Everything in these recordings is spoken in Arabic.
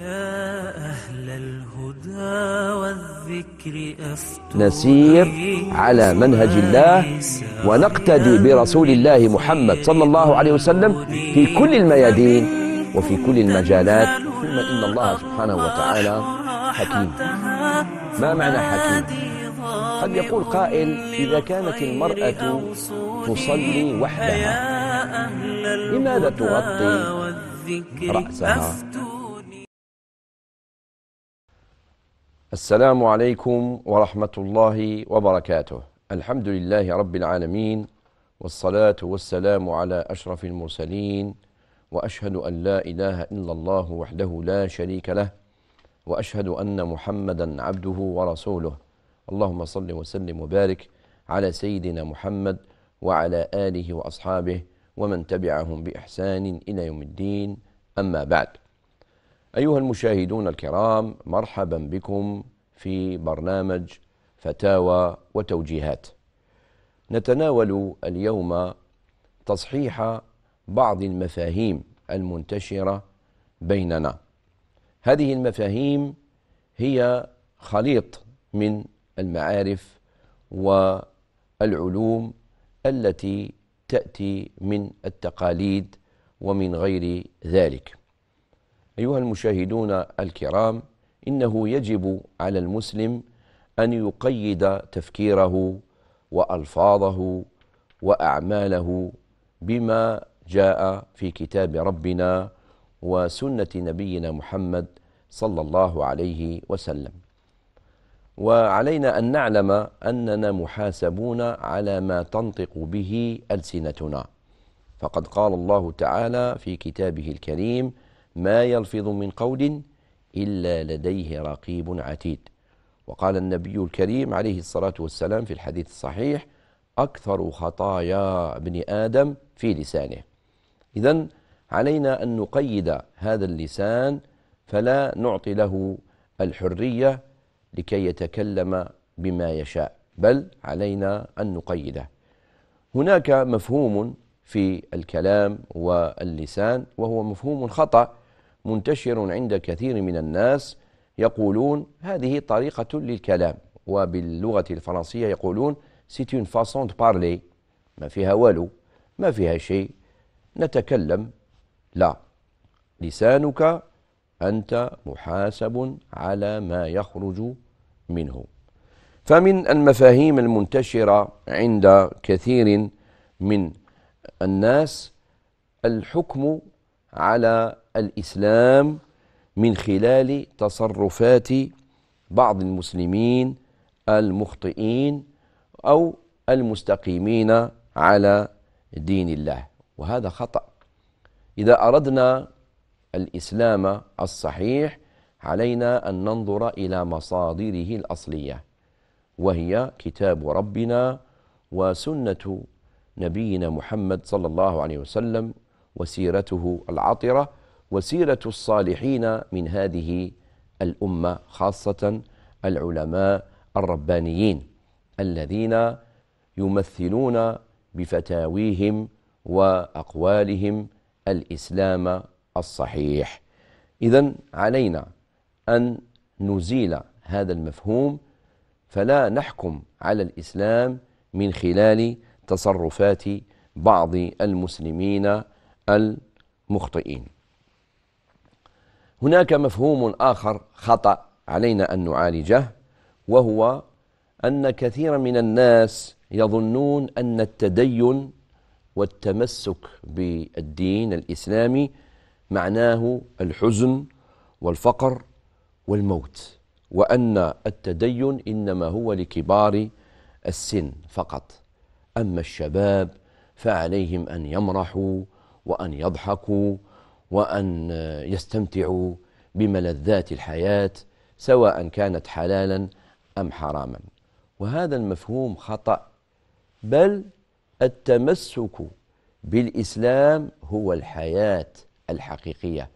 يا أهل الهدى والذكر نسير على منهج الله ونقتدي برسول الله محمد صلى الله عليه وسلم في كل الميادين وفي كل المجالات ثم إن الله سبحانه وتعالى حكيم ما معنى حكيم؟ قد يقول قائل إذا كانت المرأة تصلي وحدها لماذا تغطي رأسها السلام عليكم ورحمة الله وبركاته الحمد لله رب العالمين والصلاة والسلام على أشرف المرسلين وأشهد أن لا إله إلا الله وحده لا شريك له وأشهد أن محمدا عبده ورسوله اللهم صل وسلم وبارك على سيدنا محمد وعلى آله وأصحابه ومن تبعهم بإحسان إلى يوم الدين أما بعد أيها المشاهدون الكرام مرحبا بكم في برنامج فتاوى وتوجيهات. نتناول اليوم تصحيح بعض المفاهيم المنتشرة بيننا. هذه المفاهيم هي خليط من المعارف والعلوم التي تأتي من التقاليد ومن غير ذلك. أيها المشاهدون الكرام إنه يجب على المسلم أن يقيد تفكيره وألفاظه وأعماله بما جاء في كتاب ربنا وسنة نبينا محمد صلى الله عليه وسلم وعلينا أن نعلم أننا محاسبون على ما تنطق به ألسنتنا فقد قال الله تعالى في كتابه الكريم ما يلفظ من قول إلا لديه رقيب عتيد وقال النبي الكريم عليه الصلاة والسلام في الحديث الصحيح أكثر خطايا ابن آدم في لسانه إذا علينا أن نقيد هذا اللسان فلا نعطي له الحرية لكي يتكلم بما يشاء بل علينا أن نقيده هناك مفهوم في الكلام واللسان وهو مفهوم خطأ منتشر عند كثير من الناس يقولون هذه طريقة للكلام وباللغة الفرنسية يقولون سيت اون فاسون بارلي ما فيها والو ما فيها شيء نتكلم لا لسانك أنت محاسب على ما يخرج منه فمن المفاهيم المنتشرة عند كثير من الناس الحكم على الإسلام من خلال تصرفات بعض المسلمين المخطئين أو المستقيمين على دين الله وهذا خطأ إذا أردنا الإسلام الصحيح علينا أن ننظر إلى مصادره الأصلية وهي كتاب ربنا وسنة نبينا محمد صلى الله عليه وسلم وسيرته العطرة وسيرة الصالحين من هذه الأمة خاصة العلماء الربانيين الذين يمثلون بفتاويهم وأقوالهم الإسلام الصحيح إذا علينا أن نزيل هذا المفهوم فلا نحكم على الإسلام من خلال تصرفات بعض المسلمين المخطئين هناك مفهوم آخر خطأ علينا أن نعالجه وهو أن كثيرا من الناس يظنون أن التدين والتمسك بالدين الإسلامي معناه الحزن والفقر والموت وأن التدين إنما هو لكبار السن فقط أما الشباب فعليهم أن يمرحوا وأن يضحكوا وأن يستمتعوا بملذات الحياة سواء كانت حلالا أم حراما وهذا المفهوم خطأ بل التمسك بالإسلام هو الحياة الحقيقية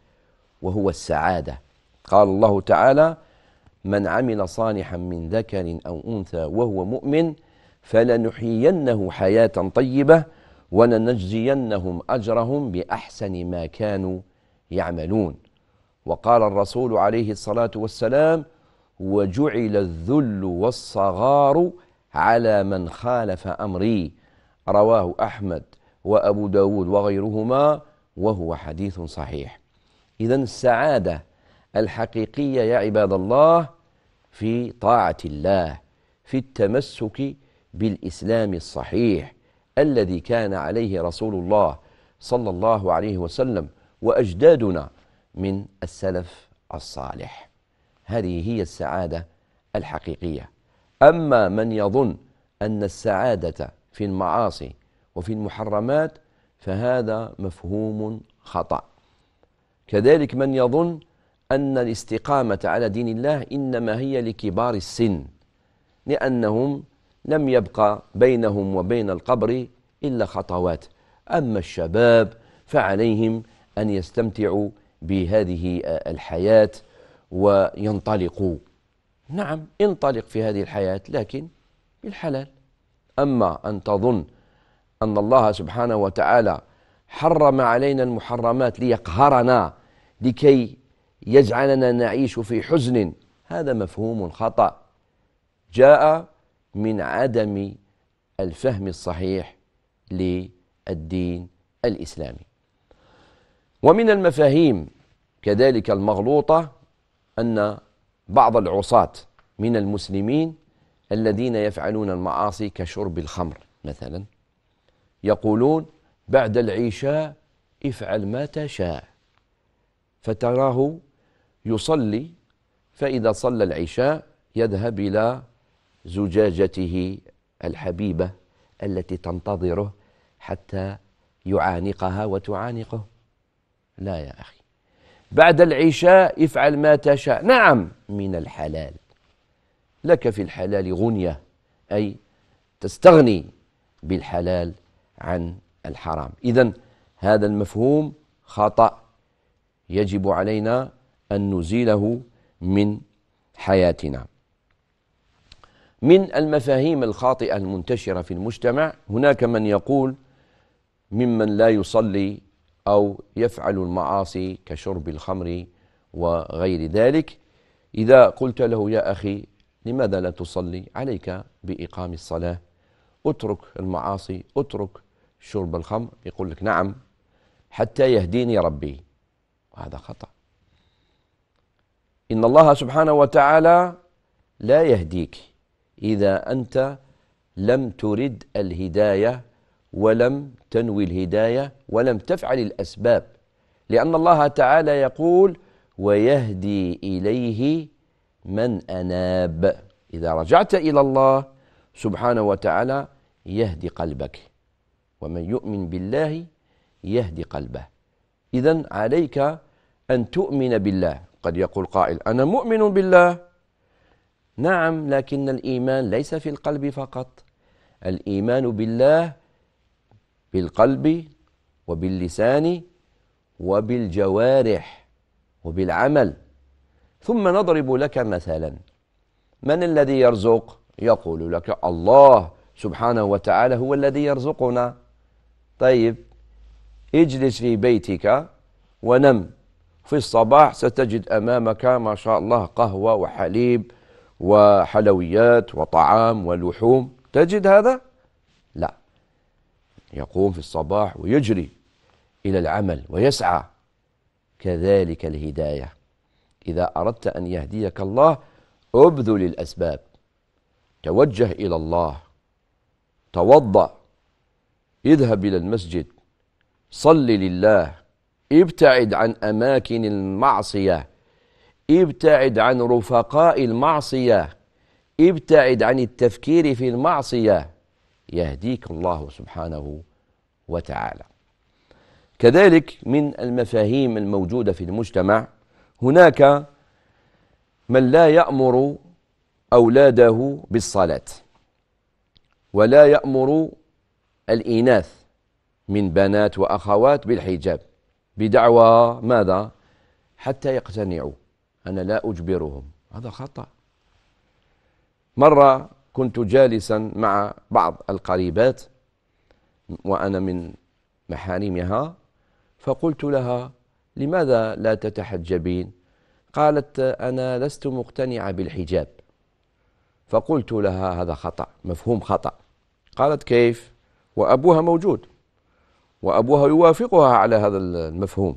وهو السعادة قال الله تعالى من عمل صالحا من ذكر أو أنثى وهو مؤمن فلنحيينه حياة طيبة ولنجزينهم أجرهم بأحسن ما كانوا يعملون وقال الرسول عليه الصلاة والسلام وجعل الذل والصغار على من خالف أمري رواه أحمد وأبو داود وغيرهما وهو حديث صحيح إذا السعادة الحقيقية يا عباد الله في طاعة الله في التمسك بالإسلام الصحيح الذي كان عليه رسول الله صلى الله عليه وسلم واجدادنا من السلف الصالح هذه هي السعاده الحقيقيه اما من يظن ان السعاده في المعاصي وفي المحرمات فهذا مفهوم خطا كذلك من يظن ان الاستقامه على دين الله انما هي لكبار السن لانهم لم يبقى بينهم وبين القبر إلا خطوات أما الشباب فعليهم أن يستمتعوا بهذه الحياة وينطلقوا نعم انطلق في هذه الحياة لكن بالحلال أما أن تظن أن الله سبحانه وتعالى حرم علينا المحرمات ليقهرنا لكي يجعلنا نعيش في حزن هذا مفهوم خطأ جاء من عدم الفهم الصحيح للدين الاسلامي ومن المفاهيم كذلك المغلوطه ان بعض العصاه من المسلمين الذين يفعلون المعاصي كشرب الخمر مثلا يقولون بعد العشاء افعل ما تشاء فتراه يصلي فإذا صلى العشاء يذهب إلى زجاجته الحبيبة التي تنتظره حتى يعانقها وتعانقه لا يا أخي بعد العشاء افعل ما تشاء نعم من الحلال لك في الحلال غنية أي تستغني بالحلال عن الحرام إذا هذا المفهوم خطأ يجب علينا أن نزيله من حياتنا من المفاهيم الخاطئة المنتشرة في المجتمع هناك من يقول ممن لا يصلي أو يفعل المعاصي كشرب الخمر وغير ذلك إذا قلت له يا أخي لماذا لا تصلي عليك بإقام الصلاة اترك المعاصي اترك شرب الخمر يقول لك نعم حتى يهديني ربي وهذا خطأ إن الله سبحانه وتعالى لا يهديك إذا أنت لم ترد الهداية ولم تنوي الهداية ولم تفعل الأسباب لأن الله تعالى يقول ويهدي إليه من أناب إذا رجعت إلى الله سبحانه وتعالى يهدي قلبك ومن يؤمن بالله يهدي قلبه إذا عليك أن تؤمن بالله قد يقول قائل أنا مؤمن بالله نعم لكن الإيمان ليس في القلب فقط الإيمان بالله بالقلب وباللسان وبالجوارح وبالعمل ثم نضرب لك مثلا من الذي يرزق يقول لك الله سبحانه وتعالى هو الذي يرزقنا طيب اجلس في بيتك ونم في الصباح ستجد امامك ما شاء الله قهوه وحليب وحلويات وطعام ولحوم تجد هذا؟ لا يقوم في الصباح ويجري إلى العمل ويسعى كذلك الهداية إذا أردت أن يهديك الله أبذل الأسباب توجه إلى الله توضأ اذهب إلى المسجد صل لله ابتعد عن أماكن المعصية ابتعد عن رفقاء المعصية ابتعد عن التفكير في المعصية يهديك الله سبحانه وتعالى كذلك من المفاهيم الموجودة في المجتمع هناك من لا يأمر أولاده بالصلاة ولا يأمر الإناث من بنات وأخوات بالحجاب بدعوى ماذا؟ حتى يقتنعوا أنا لا أجبرهم هذا خطأ مرة كنت جالسا مع بعض القريبات وأنا من محارمها فقلت لها لماذا لا تتحجبين قالت أنا لست مقتنعة بالحجاب فقلت لها هذا خطأ مفهوم خطأ قالت كيف وأبوها موجود وأبوها يوافقها على هذا المفهوم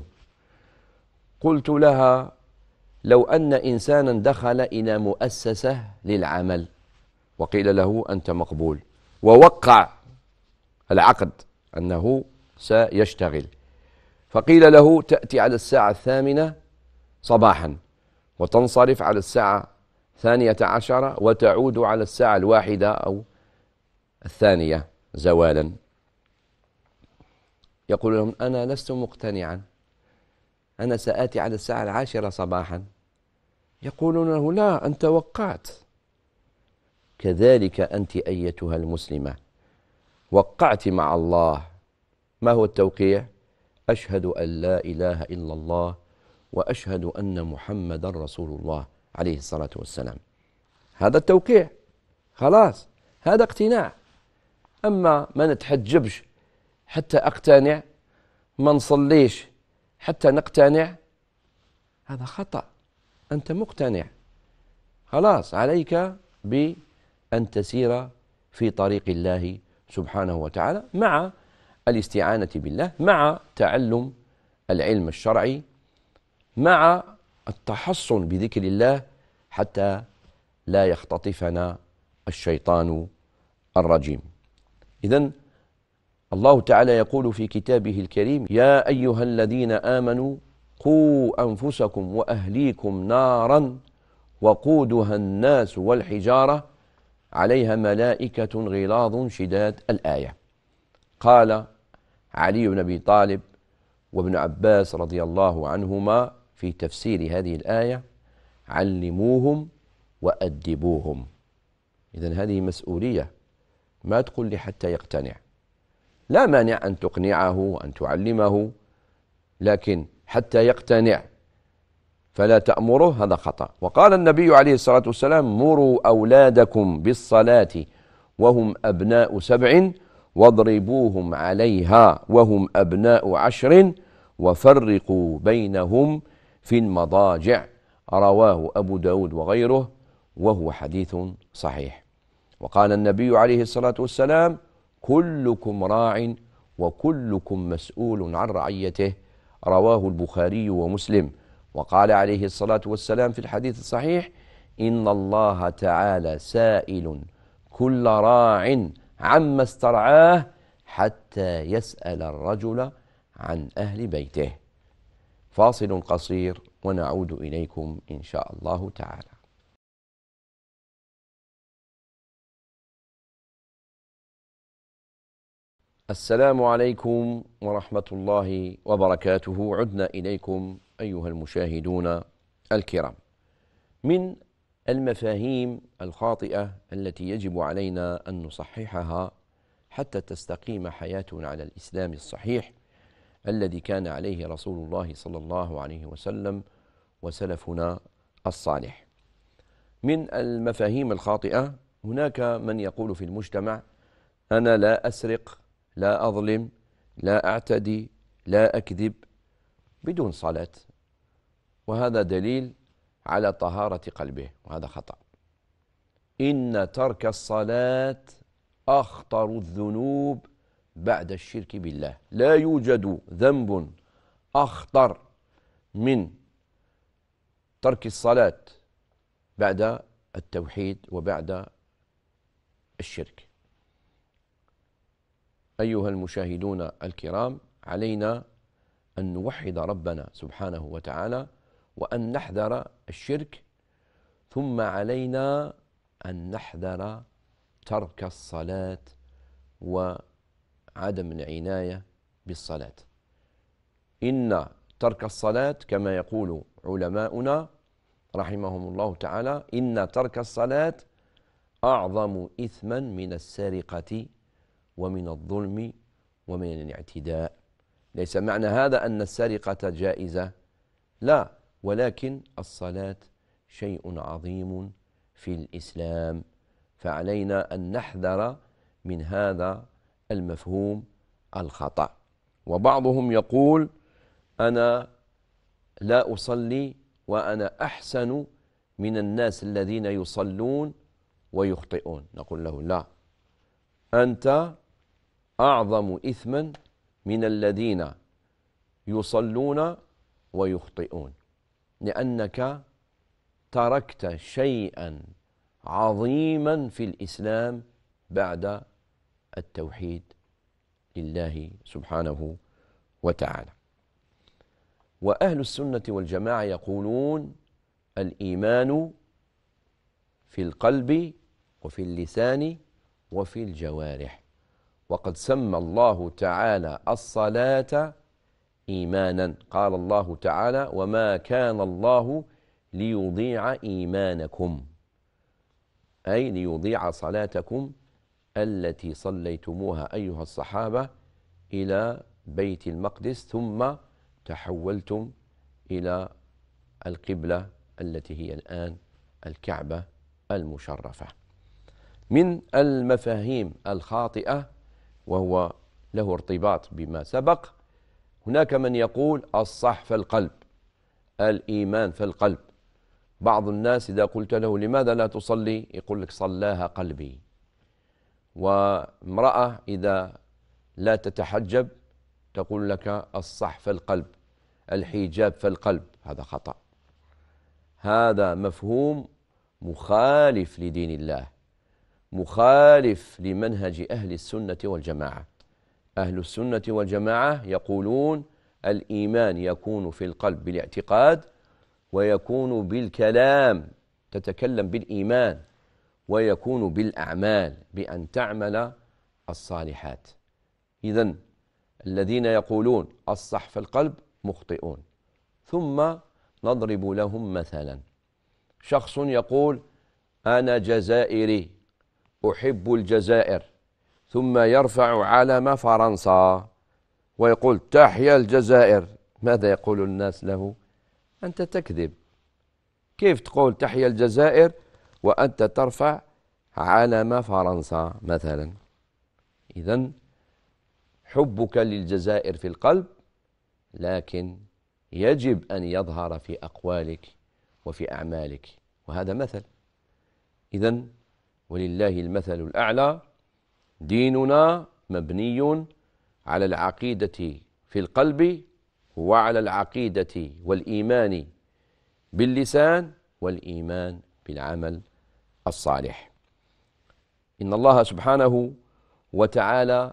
قلت لها لو أن إنسانا دخل إلى مؤسسة للعمل وقيل له أنت مقبول ووقع العقد أنه سيشتغل فقيل له تأتي على الساعة الثامنة صباحا وتنصرف على الساعة الثانية عشرة وتعود على الساعة الواحدة أو الثانية زوالا يقول لهم أنا لست مقتنعا أنا سآتي على الساعة العاشرة صباحا يقولون له لا أنت وقعت كذلك أنت أيتها المسلمة وقعت مع الله ما هو التوقيع أشهد أن لا إله إلا الله وأشهد أن محمدا رسول الله عليه الصلاة والسلام هذا التوقيع خلاص هذا اقتناع أما ما نتحجبش حتى أقتنع ما نصليش حتى نقتنع هذا خطأ أنت مقتنع خلاص عليك بأن تسير في طريق الله سبحانه وتعالى مع الاستعانة بالله مع تعلم العلم الشرعي مع التحصن بذكر الله حتى لا يختطفنا الشيطان الرجيم إذا الله تعالى يقول في كتابه الكريم يا أيها الذين آمنوا قوا أنفسكم وأهليكم نارا وقودها الناس والحجارة عليها ملائكة غلاظ شداد الآية قال علي بن أبي طالب وابن عباس رضي الله عنهما في تفسير هذه الآية علموهم وأدبوهم إذا هذه مسؤولية ما تقول لي حتى يقتنع لا مانع أن تقنعه أن تعلمه لكن حتى يقتنع فلا تأمره هذا خطأ وقال النبي عليه الصلاة والسلام مروا أولادكم بالصلاة وهم أبناء سبع واضربوهم عليها وهم أبناء عشر وفرقوا بينهم في المضاجع رواه أبو داود وغيره وهو حديث صحيح وقال النبي عليه الصلاة والسلام كلكم راع وكلكم مسؤول عن رعيته رواه البخاري ومسلم وقال عليه الصلاة والسلام في الحديث الصحيح إن الله تعالى سائل كل راع عما استرعاه حتى يسأل الرجل عن أهل بيته فاصل قصير ونعود إليكم إن شاء الله تعالى السلام عليكم ورحمة الله وبركاته عدنا إليكم أيها المشاهدون الكرام من المفاهيم الخاطئة التي يجب علينا أن نصححها حتى تستقيم حياتنا على الإسلام الصحيح الذي كان عليه رسول الله صلى الله عليه وسلم وسلفنا الصالح من المفاهيم الخاطئة هناك من يقول في المجتمع أنا لا أسرق لا أظلم لا أعتدي لا أكذب بدون صلاة وهذا دليل على طهارة قلبه وهذا خطأ إن ترك الصلاة أخطر الذنوب بعد الشرك بالله لا يوجد ذنب أخطر من ترك الصلاة بعد التوحيد وبعد الشرك أيها المشاهدون الكرام علينا أن نوحد ربنا سبحانه وتعالى وأن نحذر الشرك ثم علينا أن نحذر ترك الصلاة وعدم العناية بالصلاة إن ترك الصلاة كما يقول علماؤنا رحمهم الله تعالى إن ترك الصلاة أعظم إثما من السرقة ومن الظلم ومن الاعتداء ليس معنى هذا أن السرقة جائزة لا ولكن الصلاة شيء عظيم في الإسلام فعلينا أن نحذر من هذا المفهوم الخطأ وبعضهم يقول أنا لا أصلي وأنا أحسن من الناس الذين يصلون ويخطئون نقول له لا أنت أعظم إثما من الذين يصلون ويخطئون لأنك تركت شيئا عظيما في الإسلام بعد التوحيد لله سبحانه وتعالى وأهل السنة والجماعة يقولون الإيمان في القلب وفي اللسان وفي الجوارح وقد سمى الله تعالى الصلاة إيمانا قال الله تعالى وما كان الله ليضيع إيمانكم أي ليضيع صلاتكم التي صليتموها أيها الصحابة إلى بيت المقدس ثم تحولتم إلى القبلة التي هي الآن الكعبة المشرفة من المفاهيم الخاطئة وهو له ارتباط بما سبق هناك من يقول الصح في القلب الإيمان في القلب بعض الناس إذا قلت له لماذا لا تصلي يقول لك صلاها قلبي وامرأة إذا لا تتحجب تقول لك الصح في القلب الحجاب في القلب هذا خطأ هذا مفهوم مخالف لدين الله مخالف لمنهج أهل السنة والجماعة أهل السنة والجماعة يقولون الإيمان يكون في القلب بالاعتقاد ويكون بالكلام تتكلم بالإيمان ويكون بالأعمال بأن تعمل الصالحات إذا الذين يقولون الصح في القلب مخطئون ثم نضرب لهم مثلا شخص يقول أنا جزائري أحب الجزائر ثم يرفع علم فرنسا ويقول تحيا الجزائر ماذا يقول الناس له أنت تكذب كيف تقول تحيا الجزائر وأنت ترفع علم فرنسا مثلا إذا حبك للجزائر في القلب لكن يجب أن يظهر في أقوالك وفي أعمالك وهذا مثل إذا ولله المثل الأعلى ديننا مبني على العقيدة في القلب وعلى العقيدة والإيمان باللسان والإيمان بالعمل الصالح إن الله سبحانه وتعالى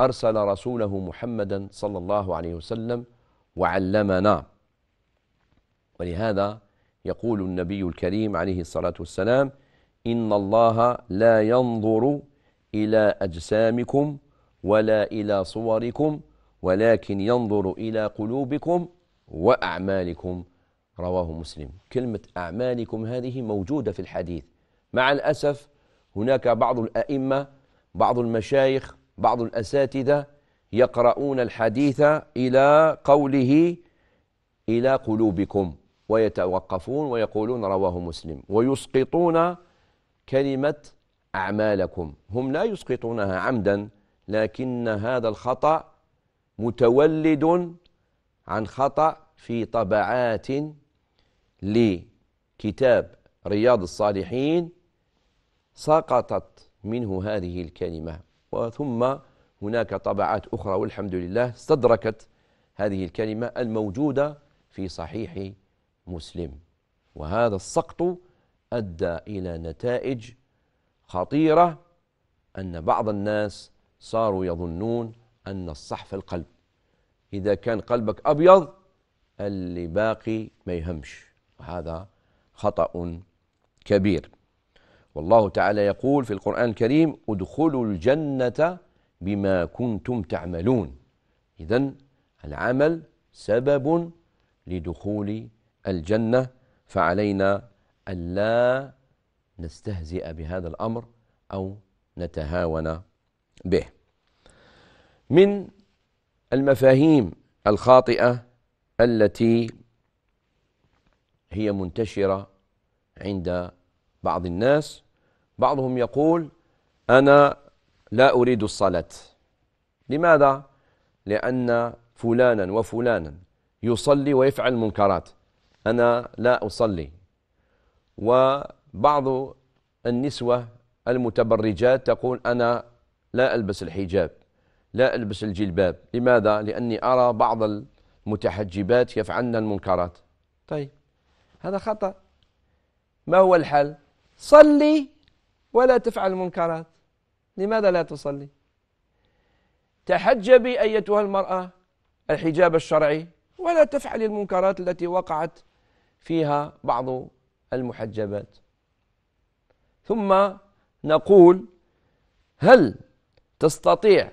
أرسل رسوله محمدا صلى الله عليه وسلم وعلمنا ولهذا يقول النبي الكريم عليه الصلاة والسلام إن الله لا ينظر إلى أجسامكم ولا إلى صوركم ولكن ينظر إلى قلوبكم وأعمالكم رواه مسلم كلمة أعمالكم هذه موجودة في الحديث مع الأسف هناك بعض الأئمة بعض المشايخ بعض الأساتذة يقرؤون الحديث إلى قوله إلى قلوبكم ويتوقفون ويقولون رواه مسلم ويسقطون كلمة أعمالكم هم لا يسقطونها عمدا لكن هذا الخطأ متولد عن خطأ في طبعات لكتاب رياض الصالحين سقطت منه هذه الكلمة وثم هناك طبعات أخرى والحمد لله استدركت هذه الكلمة الموجودة في صحيح مسلم وهذا السقط ادى الى نتائج خطيره ان بعض الناس صاروا يظنون ان الصح في القلب اذا كان قلبك ابيض اللي باقي ما يهمش وهذا خطا كبير والله تعالى يقول في القرآن الكريم ادخلوا الجنة بما كنتم تعملون إذا العمل سبب لدخول الجنة فعلينا ألا نستهزئ بهذا الأمر أو نتهاون به من المفاهيم الخاطئة التي هي منتشرة عند بعض الناس بعضهم يقول أنا لا أريد الصلاة لماذا؟ لأن فلانا وفلانا يصلي ويفعل منكرات أنا لا أصلي وبعض النسوة المتبرجات تقول أنا لا ألبس الحجاب لا ألبس الجلباب لماذا؟ لأني أرى بعض المتحجبات يفعلن المنكرات طيب هذا خطأ ما هو الحل؟ صلي ولا تفعل المنكرات لماذا لا تصلي؟ تحجبي أيتها المرأة الحجاب الشرعي ولا تفعل المنكرات التي وقعت فيها بعض المحجبات ثم نقول هل تستطيع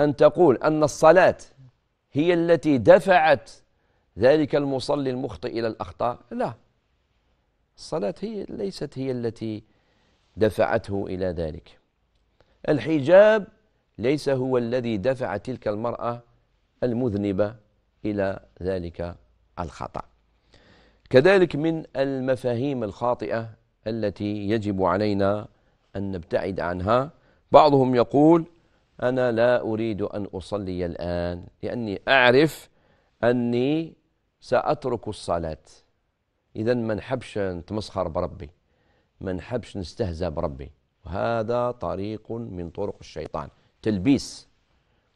أن تقول أن الصلاة هي التي دفعت ذلك المصلي المخطئ إلى الأخطاء لا الصلاة هي ليست هي التي دفعته إلى ذلك الحجاب ليس هو الذي دفع تلك المرأة المذنبة إلى ذلك الخطأ كذلك من المفاهيم الخاطئة التي يجب علينا أن نبتعد عنها بعضهم يقول أنا لا أريد أن أصلي الآن لأني أعرف أني سأترك الصلاة إذا ما نحبش نتمسخر بربي ما نحبش نستهزأ بربي وهذا طريق من طرق الشيطان تلبيس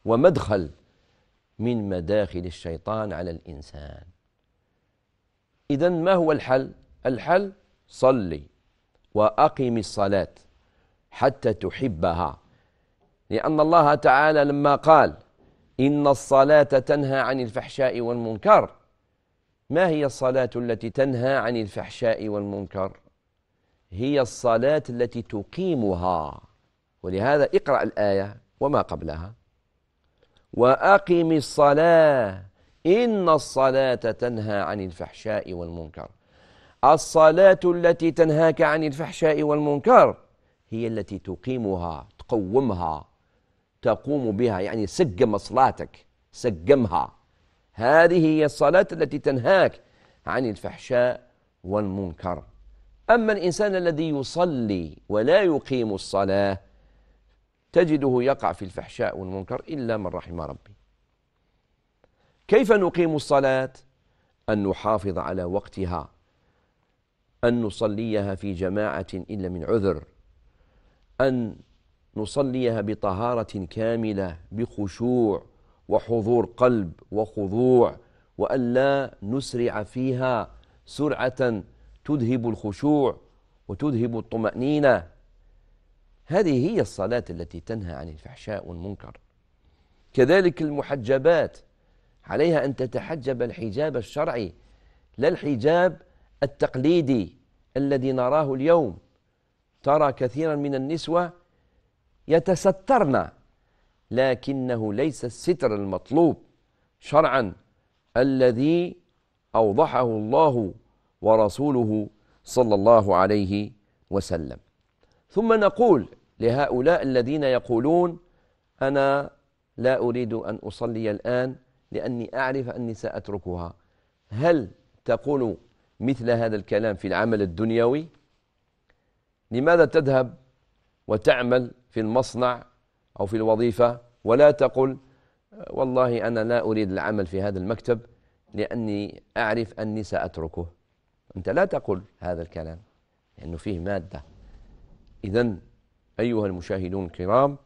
ومدخل من مداخل الشيطان على الإنسان إذا ما هو الحل؟ الحل صلي وأقم الصلاة حتى تحبها لأن الله تعالى لما قال إن الصلاة تنهى عن الفحشاء والمنكر ما هي الصلاة التي تنهى عن الفحشاء والمنكر؟ هي الصلاة التي تقيمها ولهذا اقرأ الآية وما قبلها وأقم الصلاة إن الصلاة تنهى عن الفحشاء والمنكر الصلاة التي تنهاك عن الفحشاء والمنكر هي التي تقيمها تقومها تقوم بها يعني سقم صلاتك سقمها هذه هي الصلاة التي تنهاك عن الفحشاء والمنكر أما الإنسان الذي يصلي ولا يقيم الصلاة تجده يقع في الفحشاء والمنكر إلا من رحم ربي كيف نقيم الصلاة؟ أن نحافظ على وقتها أن نصليها في جماعة إلا من عذر أن نصليها بطهارة كاملة بخشوع وحضور قلب وخضوع وأن لا نسرع فيها سرعة تذهب الخشوع وتذهب الطمأنينة هذه هي الصلاة التي تنهى عن الفحشاء والمنكر كذلك المحجبات عليها أن تتحجب الحجاب الشرعي لا الحجاب التقليدي الذي نراه اليوم ترى كثيرا من النسوة يتسترن لكنه ليس الستر المطلوب شرعا الذي أوضحه الله ورسوله صلى الله عليه وسلم ثم نقول لهؤلاء الذين يقولون أنا لا أريد أن أصلي الآن لأني أعرف أني سأتركها هل تقول مثل هذا الكلام في العمل الدنيوي لماذا تذهب وتعمل في المصنع أو في الوظيفة ولا تقل والله أنا لا أريد العمل في هذا المكتب لأني أعرف أني سأتركه أنت لا تقل هذا الكلام لأنه فيه مادة إذا أيها المشاهدون الكرام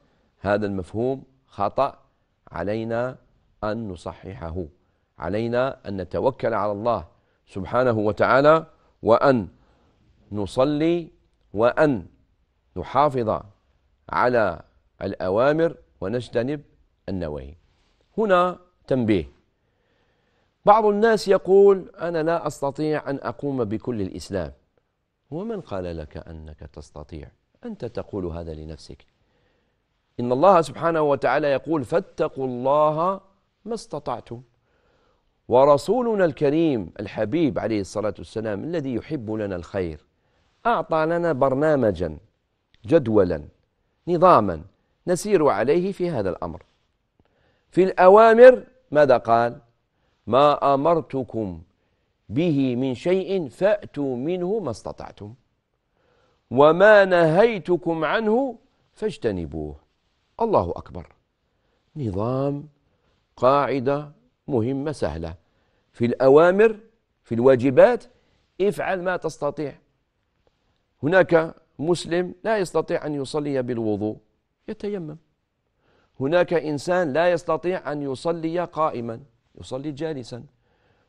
هذا المفهوم خطأ علينا أن نصححه علينا أن نتوكل على الله سبحانه وتعالى وأن نصلي وأن نحافظ على الأوامر ونجتنب النواهي هنا تنبيه بعض الناس يقول أنا لا أستطيع أن أقوم بكل الإسلام ومن قال لك أنك تستطيع أنت تقول هذا لنفسك إن الله سبحانه وتعالى يقول فاتقوا الله ما استطعتم ورسولنا الكريم الحبيب عليه الصلاة والسلام الذي يحب لنا الخير أعطى لنا برنامجا جدولا نظاما نسير عليه في هذا الأمر في الأوامر ماذا قال ما أمرتكم به من شيء فأتوا منه ما استطعتم وما نهيتكم عنه فاجتنبوه الله أكبر نظام قاعدة مهمة سهلة في الأوامر في الواجبات افعل ما تستطيع هناك مسلم لا يستطيع أن يصلي بالوضوء يتيمم هناك إنسان لا يستطيع أن يصلي قائما يصلي جالسا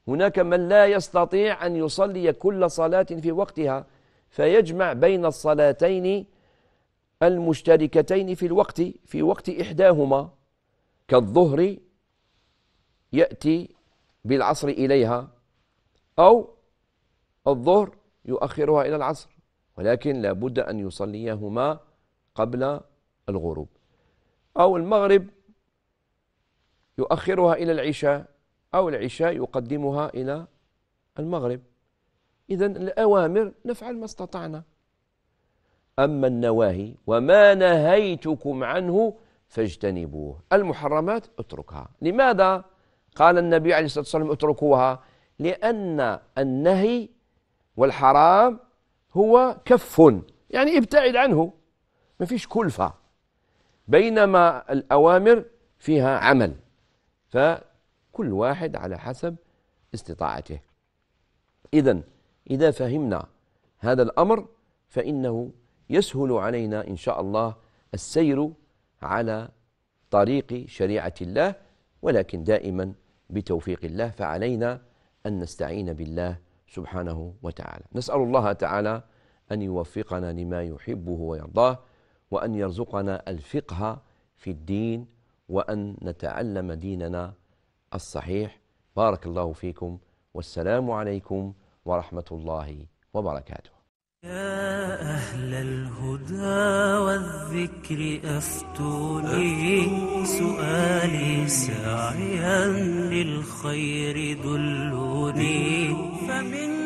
هناك من لا يستطيع أن يصلي كل صلاة في وقتها فيجمع بين الصلاتين المشتركتين في الوقت في وقت إحداهما كالظهر يأتي بالعصر إليها أو الظهر يؤخرها إلى العصر ولكن لا بد أن يصليهما قبل الغروب أو المغرب يؤخرها إلى العشاء أو العشاء يقدمها إلى المغرب إذا الأوامر نفعل ما استطعنا أما النواهي وما نهيتكم عنه فاجتنبوه المحرمات اتركها لماذا قال النبي عليه الصلاة والسلام اتركوها لأن النهي والحرام هو كف يعني ابتعد عنه ما فيش كلفة بينما الأوامر فيها عمل فكل واحد على حسب استطاعته إذا إذا فهمنا هذا الأمر فإنه يسهل علينا إن شاء الله السير على طريق شريعة الله ولكن دائما بتوفيق الله فعلينا أن نستعين بالله سبحانه وتعالى نسأل الله تعالى أن يوفقنا لما يحبه ويرضاه وأن يرزقنا الفقه في الدين وأن نتعلم ديننا الصحيح بارك الله فيكم والسلام عليكم ورحمة الله وبركاته يا أهل الهدى والذكر أفتوني سؤالي سعيا للخير دلوني فمن